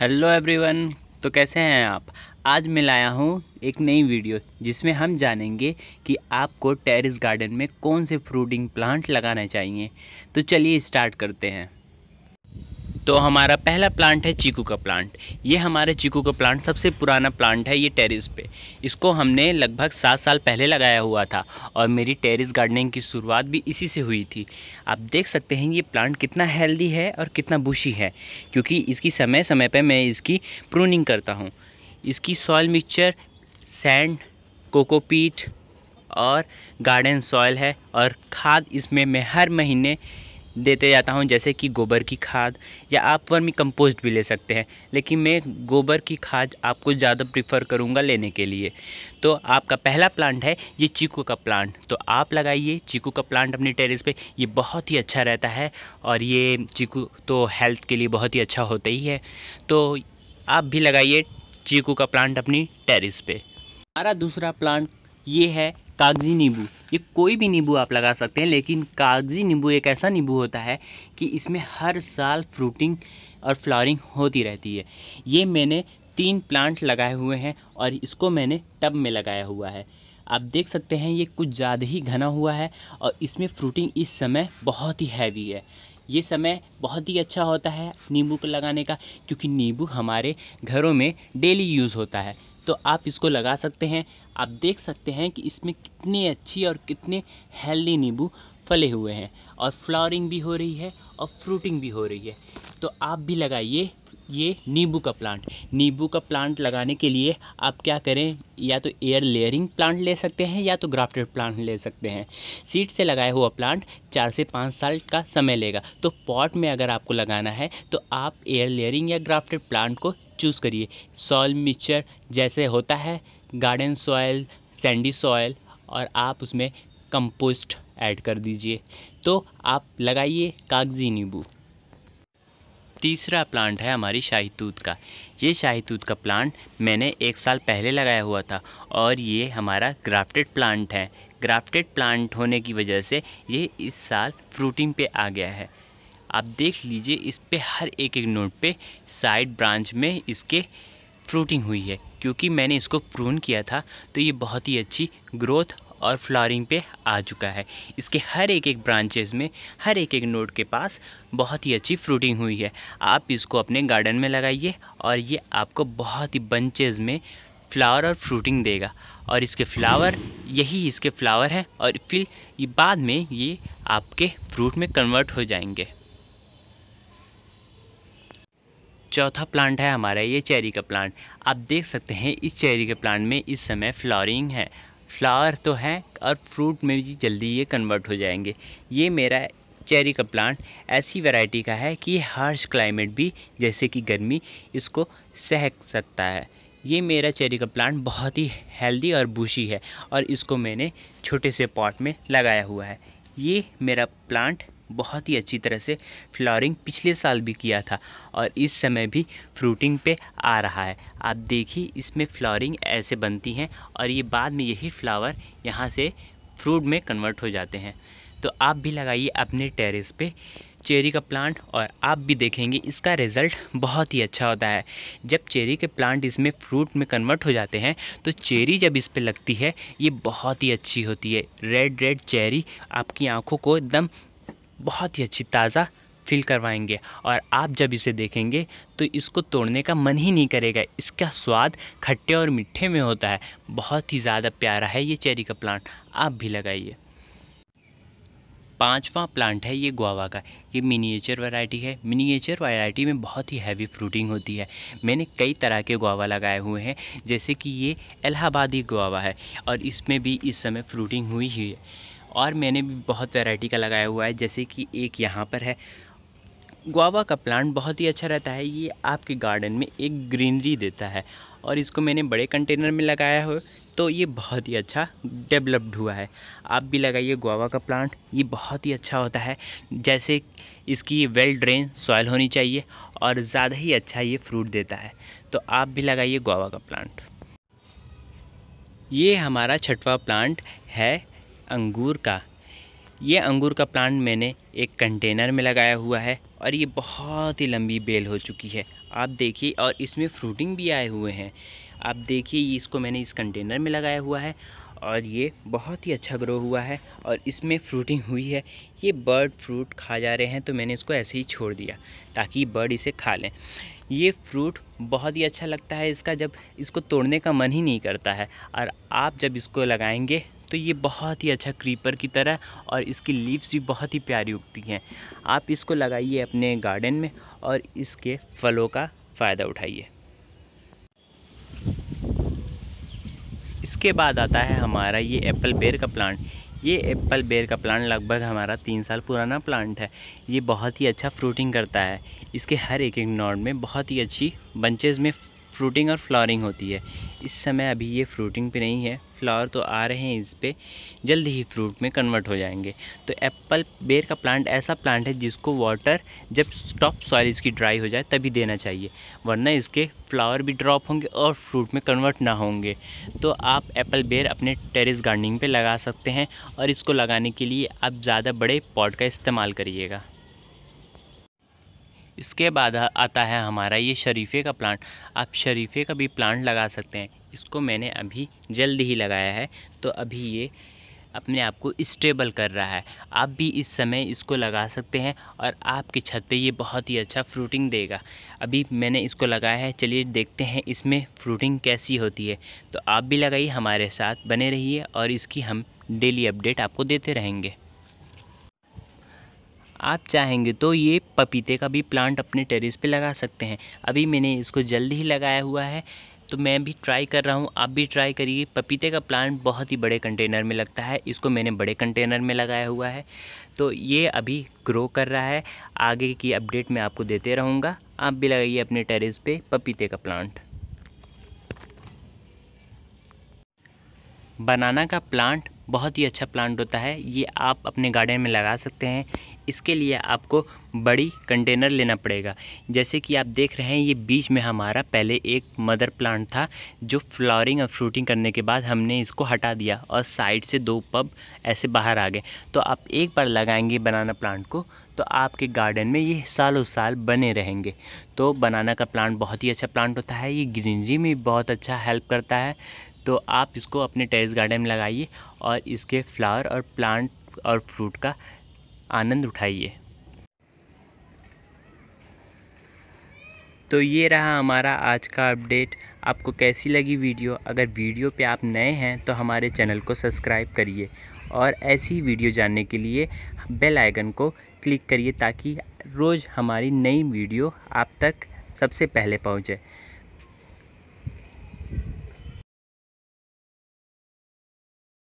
hello everyone तो कैसे हैं आप आज मैं लाया हूँ एक नई वीडियो जिसमें हम जानेंगे कि आपको टेरेस गार्डन में कौन से फ्रूटिंग प्लांट लगाना चाहिए तो चलिए स्टार्ट करते हैं तो हमारा पहला प्लांट है चीकू का प्लांट ये हमारे चीकू का प्लांट सबसे पुराना प्लांट है ये टेरिस पे इसको हमने लगभग सात साल पहले लगाया हुआ था और मेरी टेरिस गार्डनिंग की शुरुआत भी इसी से हुई थी आप देख सकते हैं ये प्लांट कितना हेल्दी है और कितना बुशी है क्योंकि इसकी समय समय पर मैं इसकी प्रूनिंग करता हूँ इसकी सॉयल मिक्सचर सैंड कोकोपीट और गार्डन सॉयल है और खाद इसमें मैं हर महीने देते जाता हूँ जैसे कि गोबर की खाद या आप वर्मी कंपोस्ट भी ले सकते हैं लेकिन मैं गोबर की खाद आपको ज़्यादा प्रिफर करूँगा लेने के लिए तो आपका पहला प्लांट है ये चीकू का प्लांट तो आप लगाइए चीकू का प्लांट अपनी टेरेस पे ये बहुत ही अच्छा रहता है और ये चीकू तो हेल्थ के लिए बहुत ही अच्छा होता ही है तो आप भी लगाइए चीकू का प्लांट अपनी टेरिस पर हमारा दूसरा प्लांट ये है कागज़ी नींबू ये कोई भी नींबू आप लगा सकते हैं लेकिन कागज़ी नींबू एक ऐसा नींबू होता है कि इसमें हर साल फ्रूटिंग और फ्लावरिंग होती रहती है ये मैंने तीन प्लांट लगाए हुए हैं और इसको मैंने टब में लगाया हुआ है आप देख सकते हैं ये कुछ ज़्यादा ही घना हुआ है और इसमें फ्रूटिंग इस समय बहुत ही हैवी है ये समय बहुत ही अच्छा होता है नींबू को लगाने का क्योंकि नींबू हमारे घरों में डेली यूज़ होता है तो आप इसको लगा सकते हैं आप देख सकते हैं कि इसमें कितनी अच्छी और कितने हेल्दी नींबू फले हुए हैं और फ्लावरिंग भी हो रही है और फ्रूटिंग भी हो रही है तो आप भी लगाइए ये नींबू का प्लांट नींबू का प्लांट लगाने के लिए आप क्या करें या तो एयर लेयरिंग प्लांट ले सकते हैं या तो ग्राफ्टेड प्लांट ले सकते हैं सीड से लगाया हुआ प्लांट चार से पाँच साल का समय लेगा तो पॉट में अगर आपको लगाना है तो आप एयर लेयरिंग या ग्राफ्टेड प्लांट को चूज़ करिए सॉयल मिक्सचर जैसे होता है गार्डन सॉयल सैंडी सॉयल और आप उसमें कंपोस्ट ऐड कर दीजिए तो आप लगाइए कागज़ी नींबू तीसरा प्लांट है हमारी शाही तूत का ये शाही तूत का प्लांट मैंने एक साल पहले लगाया हुआ था और ये हमारा ग्राफ्टेड प्लांट है ग्राफ्टेड प्लांट होने की वजह से ये इस साल फ्रूटिंग पे आ गया है आप देख लीजिए इस पर हर एक एक नोट पे साइड ब्रांच में इसके फ्रूटिंग हुई है क्योंकि मैंने इसको प्रून किया था तो ये बहुत ही अच्छी ग्रोथ और फ्लॉरिंग पे आ चुका है इसके हर एक एक ब्रांचेस में हर एक एक नोट के पास बहुत ही अच्छी फ्रूटिंग हुई है आप इसको अपने गार्डन में लगाइए और ये आपको बहुत ही बंचेज में फ्लावर और फ्रूटिंग देगा और इसके फ्लावर यही इसके फ्लावर हैं और फिर बाद में ये आपके फ्रूट में कन्वर्ट हो जाएंगे चौथा प्लांट है हमारा ये चेरी का प्लांट आप देख सकते हैं इस चेरी के प्लांट में इस समय फ्लावरिंग है फ्लावर तो हैं और फ्रूट में भी जल्दी ये कन्वर्ट हो जाएंगे ये मेरा चेरी का प्लांट ऐसी वैरायटी का है कि हार्श क्लाइमेट भी जैसे कि गर्मी इसको सह सकता है ये मेरा चेरी का प्लांट बहुत ही हेल्दी और बूशी है और इसको मैंने छोटे से पॉट में लगाया हुआ है ये मेरा प्लांट बहुत ही अच्छी तरह से फ्लावरिंग पिछले साल भी किया था और इस समय भी फ्रूटिंग पे आ रहा है आप देखिए इसमें फ्लावरिंग ऐसे बनती हैं और ये बाद में यही फ्लावर यहाँ से फ्रूट में कन्वर्ट हो जाते हैं तो आप भी लगाइए अपने टेरेस पे चेरी का प्लांट और आप भी देखेंगे इसका रिज़ल्ट बहुत ही अच्छा होता है जब चेरी के प्लांट इसमें फ्रूट में कन्वर्ट हो जाते हैं तो चेरी जब इस पर लगती है ये बहुत ही अच्छी होती है रेड रेड चेरी आपकी आंखों को एकदम बहुत ही अच्छी ताज़ा फील करवाएंगे और आप जब इसे देखेंगे तो इसको तोड़ने का मन ही नहीं करेगा इसका स्वाद खट्टे और मीठे में होता है बहुत ही ज़्यादा प्यारा है ये चेरी का प्लांट आप भी लगाइए पांचवा प्लांट है ये गुआवा का ये मिनीचर वैरायटी है मिनीचर वैरायटी में बहुत ही हैवी फ्रूटिंग होती है मैंने कई तरह के गुआवा लगाए हुए हैं जैसे कि ये इलाहाबादी गुआवा है और इसमें भी इस समय फ्रूटिंग हुई ही है और मैंने भी बहुत वैरायटी का लगाया हुआ है जैसे कि एक यहाँ पर है गुआवा का प्लांट बहुत ही अच्छा रहता है ये आपके गार्डन में एक ग्रीनरी देता है और इसको मैंने बड़े कंटेनर में लगाया हो तो ये बहुत ही अच्छा डेवलप्ड हुआ है आप भी लगाइए गुआवा का प्लांट ये बहुत ही अच्छा होता है जैसे इसकी वेल ड्रेन सॉयल होनी चाहिए और ज़्यादा ही अच्छा ये फ्रूट देता है तो आप भी लगाइए गुआवा का प्लांट ये हमारा छठवा प्लांट है अंगूर का ये अंगूर का प्लांट मैंने एक कंटेनर में लगाया हुआ है और ये बहुत ही लंबी बेल हो चुकी है आप देखिए और इसमें फ्रूटिंग भी आए हुए हैं आप देखिए इसको मैंने इस कंटेनर में लगाया हुआ है और ये बहुत ही अच्छा ग्रो हुआ है और इसमें फ्रूटिंग हुई है ये बर्ड फ्रूट खा जा रहे हैं तो मैंने इसको ऐसे ही छोड़ दिया ताकि बर्ड इसे खा लें ये फ्रूट बहुत ही अच्छा लगता है इसका जब इसको तोड़ने का मन ही नहीं करता है और आप जब इसको लगाएंगे तो ये बहुत ही अच्छा क्रीपर की तरह और इसकी लीव्स भी बहुत ही प्यारी उगती हैं आप इसको लगाइए अपने गार्डन में और इसके फलों का फ़ायदा उठाइए इसके बाद आता है हमारा ये एप्पल बेर का प्लांट ये एप्पल बेर का प्लांट लगभग हमारा तीन साल पुराना प्लांट है ये बहुत ही अच्छा फ्रूटिंग करता है इसके हर एक एक नॉड में बहुत ही अच्छी बंचेज में फ्रूटिंग और फ्लावरिंग होती है इस समय अभी ये फ्रूटिंग पे नहीं है फ्लावर तो आ रहे हैं इस पर जल्द ही फ्रूट में कन्वर्ट हो जाएंगे तो एप्पल बेर का प्लांट ऐसा प्लांट है जिसको वाटर जब टॉप सॉइल इसकी ड्राई हो जाए तभी देना चाहिए वरना इसके फ्लावर भी ड्रॉप होंगे और फ्रूट में कन्वर्ट ना होंगे तो आप एप्पल बेर अपने टेरिस गार्डनिंग पर लगा सकते हैं और इसको लगाने के लिए आप ज़्यादा बड़े पॉट का इस्तेमाल करिएगा इसके बाद आता है हमारा ये शरीफे का प्लांट आप शरीफे का भी प्लांट लगा सकते हैं इसको मैंने अभी जल्द ही लगाया है तो अभी ये अपने आप को स्टेबल कर रहा है आप भी इस समय इसको लगा सकते हैं और आपकी छत पे ये बहुत ही अच्छा फ्रूटिंग देगा अभी मैंने इसको लगाया है चलिए देखते हैं इसमें फ्रूटिंग कैसी होती है तो आप भी लगाइए हमारे साथ बने रहिए और इसकी हम डेली अपडेट आपको देते रहेंगे आप चाहेंगे तो ये पपीते का भी प्लांट अपने टेरेस पे लगा सकते हैं अभी मैंने इसको जल्द ही लगाया हुआ है तो मैं भी ट्राई कर रहा हूँ आप भी ट्राई करिए पपीते का प्लांट बहुत ही बड़े कंटेनर में लगता है इसको मैंने बड़े कंटेनर में लगाया हुआ है तो ये अभी ग्रो कर रहा है आगे की अपडेट मैं आपको देते रहूँगा आप भी लगाइए अपने टेरेस पे पपीते का प्लांट बनाना का प्लांट बहुत ही अच्छा प्लांट होता है ये आप अपने गार्डन में लगा सकते हैं इसके लिए आपको बड़ी कंटेनर लेना पड़ेगा जैसे कि आप देख रहे हैं ये बीच में हमारा पहले एक मदर प्लांट था जो फ्लावरिंग और फ्रूटिंग करने के बाद हमने इसको हटा दिया और साइड से दो पब ऐसे बाहर आ गए तो आप एक बार लगाएंगे बनाना प्लांट को तो आपके गार्डन में ये सालों साल बने रहेंगे तो बनाना का प्लांट बहुत ही अच्छा प्लांट होता है ये ग्रीनरी में बहुत अच्छा हेल्प करता है तो आप इसको अपने टेरिस गार्डन में लगाइए और इसके फ्लावर और प्लांट और फ्रूट का आनंद उठाइए तो ये रहा हमारा आज का अपडेट आपको कैसी लगी वीडियो अगर वीडियो पे आप नए हैं तो हमारे चैनल को सब्सक्राइब करिए और ऐसी वीडियो जानने के लिए बेल आइकन को क्लिक करिए ताकि रोज़ हमारी नई वीडियो आप तक सबसे पहले पहुँचे